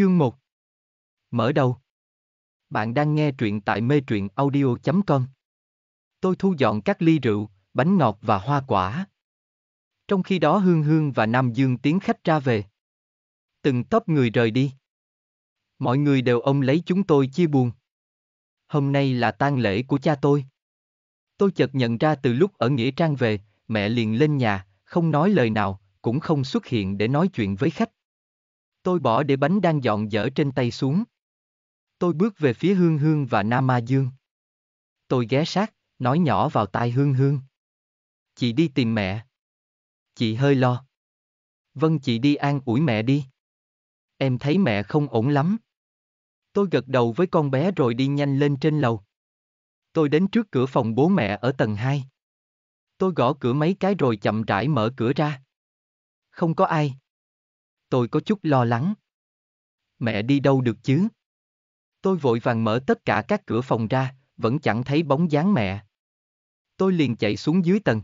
Chương 1 Mở đầu Bạn đang nghe truyện tại mê truyện audio.com Tôi thu dọn các ly rượu, bánh ngọt và hoa quả. Trong khi đó Hương Hương và Nam Dương tiến khách ra về. Từng tấp người rời đi. Mọi người đều ông lấy chúng tôi chia buồn. Hôm nay là tang lễ của cha tôi. Tôi chợt nhận ra từ lúc ở Nghĩa Trang về, mẹ liền lên nhà, không nói lời nào, cũng không xuất hiện để nói chuyện với khách. Tôi bỏ để bánh đang dọn dở trên tay xuống. Tôi bước về phía Hương Hương và Nam Ma Dương. Tôi ghé sát, nói nhỏ vào tai Hương Hương. Chị đi tìm mẹ. Chị hơi lo. Vâng chị đi an ủi mẹ đi. Em thấy mẹ không ổn lắm. Tôi gật đầu với con bé rồi đi nhanh lên trên lầu. Tôi đến trước cửa phòng bố mẹ ở tầng 2. Tôi gõ cửa mấy cái rồi chậm rãi mở cửa ra. Không có ai tôi có chút lo lắng. Mẹ đi đâu được chứ? Tôi vội vàng mở tất cả các cửa phòng ra, vẫn chẳng thấy bóng dáng mẹ. Tôi liền chạy xuống dưới tầng.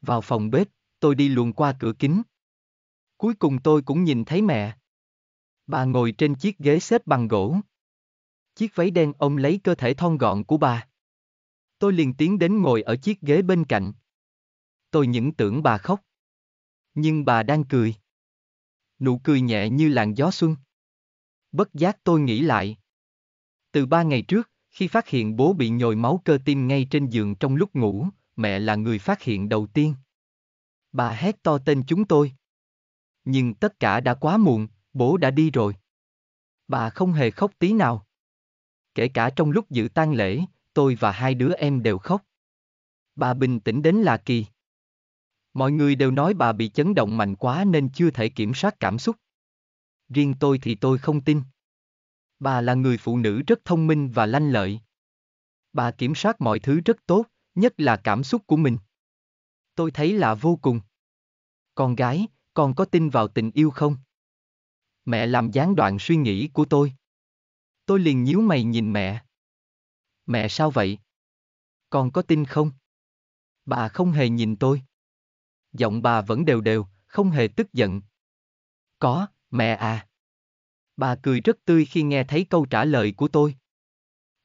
Vào phòng bếp, tôi đi luồn qua cửa kính. Cuối cùng tôi cũng nhìn thấy mẹ. Bà ngồi trên chiếc ghế xếp bằng gỗ. Chiếc váy đen ôm lấy cơ thể thon gọn của bà. Tôi liền tiến đến ngồi ở chiếc ghế bên cạnh. Tôi những tưởng bà khóc. Nhưng bà đang cười nụ cười nhẹ như làn gió xuân. Bất giác tôi nghĩ lại. Từ ba ngày trước, khi phát hiện bố bị nhồi máu cơ tim ngay trên giường trong lúc ngủ, mẹ là người phát hiện đầu tiên. Bà hét to tên chúng tôi. Nhưng tất cả đã quá muộn, bố đã đi rồi. Bà không hề khóc tí nào. Kể cả trong lúc dự tang lễ, tôi và hai đứa em đều khóc. Bà bình tĩnh đến lạ kỳ. Mọi người đều nói bà bị chấn động mạnh quá nên chưa thể kiểm soát cảm xúc. Riêng tôi thì tôi không tin. Bà là người phụ nữ rất thông minh và lanh lợi. Bà kiểm soát mọi thứ rất tốt, nhất là cảm xúc của mình. Tôi thấy là vô cùng. Con gái, con có tin vào tình yêu không? Mẹ làm gián đoạn suy nghĩ của tôi. Tôi liền nhíu mày nhìn mẹ. Mẹ sao vậy? Con có tin không? Bà không hề nhìn tôi giọng bà vẫn đều đều, không hề tức giận. Có, mẹ à. Bà cười rất tươi khi nghe thấy câu trả lời của tôi.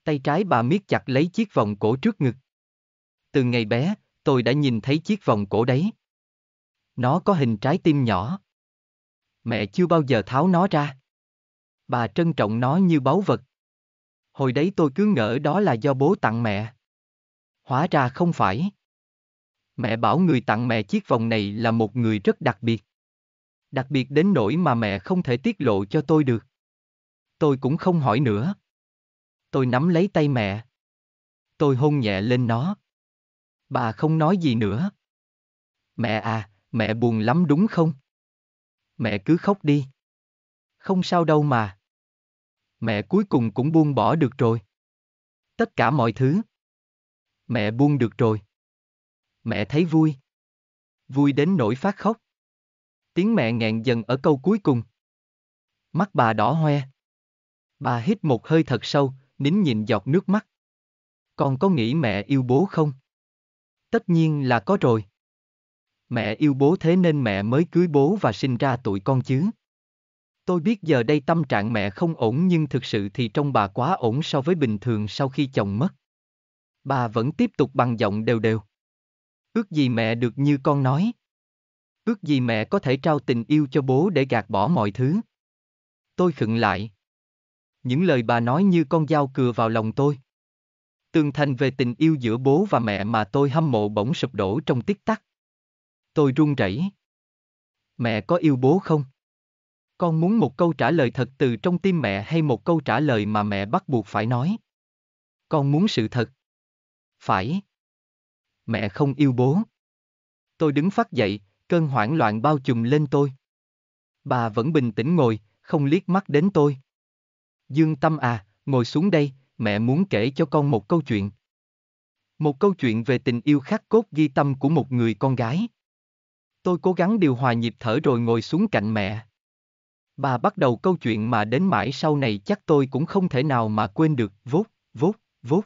Tay trái bà miết chặt lấy chiếc vòng cổ trước ngực. Từ ngày bé, tôi đã nhìn thấy chiếc vòng cổ đấy. Nó có hình trái tim nhỏ. Mẹ chưa bao giờ tháo nó ra. Bà trân trọng nó như báu vật. Hồi đấy tôi cứ ngỡ đó là do bố tặng mẹ. Hóa ra không phải. Mẹ bảo người tặng mẹ chiếc vòng này là một người rất đặc biệt. Đặc biệt đến nỗi mà mẹ không thể tiết lộ cho tôi được. Tôi cũng không hỏi nữa. Tôi nắm lấy tay mẹ. Tôi hôn nhẹ lên nó. Bà không nói gì nữa. Mẹ à, mẹ buồn lắm đúng không? Mẹ cứ khóc đi. Không sao đâu mà. Mẹ cuối cùng cũng buông bỏ được rồi. Tất cả mọi thứ. Mẹ buông được rồi mẹ thấy vui. Vui đến nỗi phát khóc. Tiếng mẹ nghẹn dần ở câu cuối cùng. Mắt bà đỏ hoe. Bà hít một hơi thật sâu, nín nhìn giọt nước mắt. Con có nghĩ mẹ yêu bố không? Tất nhiên là có rồi. Mẹ yêu bố thế nên mẹ mới cưới bố và sinh ra tụi con chứ. Tôi biết giờ đây tâm trạng mẹ không ổn nhưng thực sự thì trong bà quá ổn so với bình thường sau khi chồng mất. Bà vẫn tiếp tục bằng giọng đều đều. Ước gì mẹ được như con nói. Ước gì mẹ có thể trao tình yêu cho bố để gạt bỏ mọi thứ. Tôi khựng lại. Những lời bà nói như con dao cừa vào lòng tôi. Tường thành về tình yêu giữa bố và mẹ mà tôi hâm mộ bỗng sụp đổ trong tích tắc. Tôi run rẩy. Mẹ có yêu bố không? Con muốn một câu trả lời thật từ trong tim mẹ hay một câu trả lời mà mẹ bắt buộc phải nói? Con muốn sự thật. Phải mẹ không yêu bố. Tôi đứng phát dậy, cơn hoảng loạn bao trùm lên tôi. Bà vẫn bình tĩnh ngồi, không liếc mắt đến tôi. Dương Tâm à, ngồi xuống đây, mẹ muốn kể cho con một câu chuyện. Một câu chuyện về tình yêu khắc cốt ghi tâm của một người con gái. Tôi cố gắng điều hòa nhịp thở rồi ngồi xuống cạnh mẹ. Bà bắt đầu câu chuyện mà đến mãi sau này chắc tôi cũng không thể nào mà quên được, vút, vút, vút.